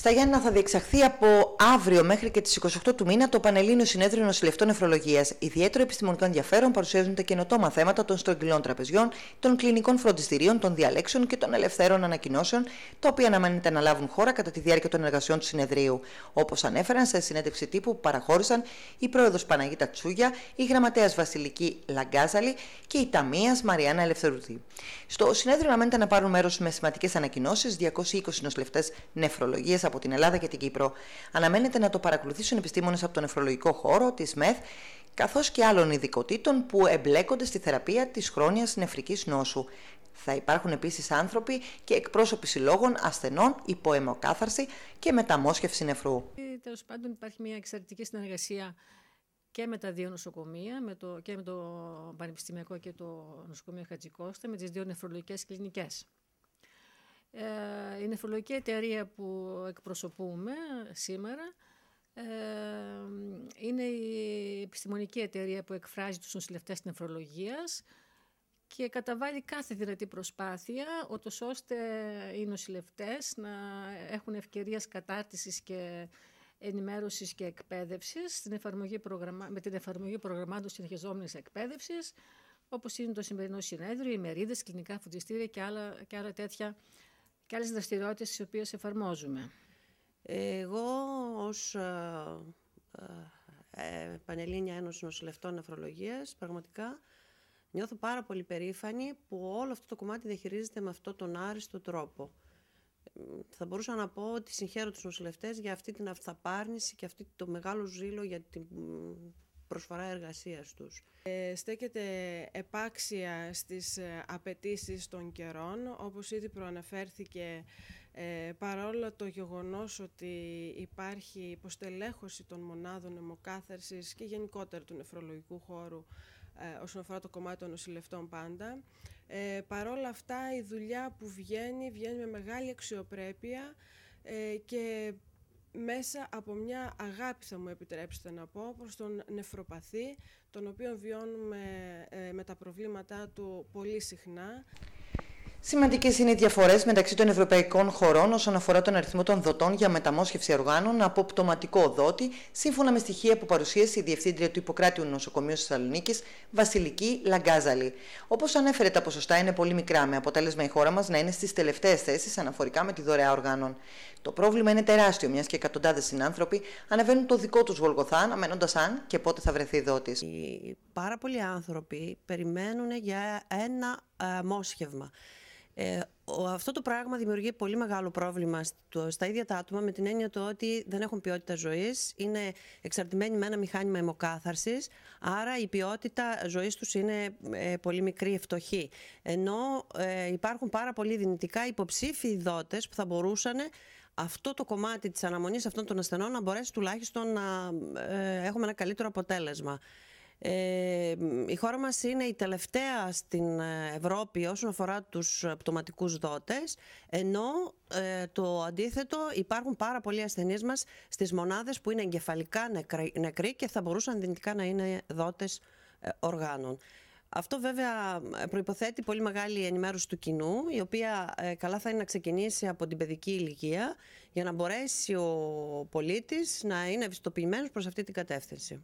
Στα Γιάννα θα διεξαχθεί από αύριο μέχρι και τις 28 του μήνα το Πανελλήνιο Συνέδριο Νοσηλευτών Νευρολογία. Ιδιαίτερο επιστημονικό ενδιαφέρον παρουσιάζουν τα καινοτόμα θέματα των στρογγυλών τραπεζιών, των κλινικών φροντιστηρίων, των διαλέξεων και των ελευθέρων ανακοινώσεων, τα οποία αναμένεται να λάβουν χώρα κατά τη διάρκεια των εργασιών του συνεδρίου. Όπως ανέφεραν σε συνέντευξη τύπου που παραχώρησαν η πρόεδρος Παναγίτα Τσούγια, η γραμματέας Βασιλική Λαγκάζαλη και η ταμείας Μαριάννα Ελευθερούδη. Στο συνέδριο αναμένεται να πάρουν μέρος με σημαντικές ανακοινώσεις 220 νοσηλευτές νεφρολογίας από την Ελλάδα και την Κύπρο αναμένεται να το παρακολουθήσουν επιστήμονες από τον νευρολογικό χώρο, της ΜΕΘ, καθώς και άλλων ειδικοτήτων που εμπλέκονται στη θεραπεία της χρόνιας νεφρικής νόσου. Θα υπάρχουν επίσης άνθρωποι και εκπρόσωποι συλλόγων ασθενών υπό αιμοκάθαρση και μεταμόσχευση νεφρού. Ε, Τέλος πάντων, υπάρχει μια εξαιρετική συνεργασία και με τα δύο νοσοκομεία, με το, και με το Πανεπιστημιακό και το Νοσοκομείο Χατζικώστα, με τις δύο νεφρολογικές κλινικές. Ε, η νεφρολογική εταιρεία που εκπροσωπούμε σήμερα ε, είναι η επιστημονική εταιρεία που εκφράζει τους νοσηλευτές νεφρολογίας και καταβάλει κάθε δυνατή προσπάθεια ώστε οι νοσηλευτές να έχουν ευκαιρίες κατάρτισης και ενημέρωσης και εκπαίδευσης στην εφαρμογή προγραμμα... με την εφαρμογή προγραμμάτων συνεχιζόμενης εκπαίδευσης όπως είναι το σημερινό συνέδριο, οι μερίδες, κλινικά φωτιστήρια και άλλα, και άλλα τέτοια και άλλες δραστηριότητες τις οποίες εφαρμόζουμε. Εγώ ως ε, ε, ε, Πανελλήνια Ένωσης Νοσηλευτών Νεφρολογίας πραγματικά νιώθω πάρα πολύ περήφανη που όλο αυτό το κομμάτι διαχειρίζεται με αυτόν τον άριστο τρόπο. Θα μπορούσα να πω ότι συγχαίρω τους νοσηλευτές για αυτή την αυθαπάρνηση και αυτή το μεγάλο ζήλο για την προσφορά εργασίας τους. Ε, στέκεται επάξια στις ε, απαιτήσεις των καιρών, όπως ήδη προαναφέρθηκε ε, παρόλο το γεγονός ότι υπάρχει υποστελέχωση των μονάδων αιμοκάθαρσης και γενικότερα του νεφρολογικού χώρου ε, όσον αφορά το κομμάτι των νοσηλευτών πάντα. Ε, παρόλα αυτά η δουλειά που βγαίνει, βγαίνει με μεγάλη αξιοπρέπεια ε, και μέσα από μια αγάπη θα μου επιτρέψετε να πω προς τον νεφροπαθή τον οποίο βιώνουμε ε, με τα προβλήματά του πολύ συχνά Σημαντικές είναι οι διαφορές μεταξύ των ευρωπαϊκών χωρών όσον αφορά τον αριθμό των δοτών για μεταμόσχευση οργάνων από πτωματικό δότη, σύμφωνα με στοιχεία που παρουσίασε η Διευθύντρια του Υποκράτιου Νοσοκομείου Θεσσαλονίκης, Βασιλική Λαγκάζαλη. Όπως ανέφερε, τα ποσοστά είναι πολύ μικρά, με αποτέλεσμα η χώρα μας να είναι στις τελευταίες θέσεις αναφορικά με τη δωρεά οργάνων. Το πρόβλημα είναι τεράστιο, μιας και εκατοντάδες συνάνθρωποι ανεβαίνουν το δικό τους γολγοθά, αναμένοντας αν και πότε θα βρεθεί δότης. Πάρα πολλοί άνθρωποι περιμένουν για ένα ε, μόσχευμα. Ε, αυτό το πράγμα δημιουργεί πολύ μεγάλο πρόβλημα στα ίδια τα άτομα με την έννοια του ότι δεν έχουν ποιότητα ζωής, είναι εξαρτημένοι με ένα μηχάνημα αιμοκάθαρσης, άρα η ποιότητα ζωής τους είναι ε, πολύ μικρή, ευτοχή. Ενώ ε, υπάρχουν πάρα πολλοί δυνητικά υποψήφιοι δότε που θα μπορούσαν αυτό το κομμάτι της αναμονής αυτών των ασθενών να μπορέσει τουλάχιστον να ε, έχουμε ένα καλύτερο αποτέλεσμα η χώρα μας είναι η τελευταία στην ε, Ευρώπη όσον αφορά τους ε, πτωματικούς δότες, ενώ ε, το αντίθετο υπάρχουν πάρα πολλοί ασθενείς μας στις μονάδες που είναι εγκεφαλικά νεκροί και θα μπορούσαν δυνητικά να είναι δότες οργάνων. Αυτό βέβαια προϋποθέτει πολύ μεγάλη ενημέρωση του κοινού, η οποία καλά θα είναι να ξεκινήσει από την παιδική ηλικία για να μπορέσει ο πολίτης να είναι ευιστοποιημένος προς αυτή την κατεύθυνση.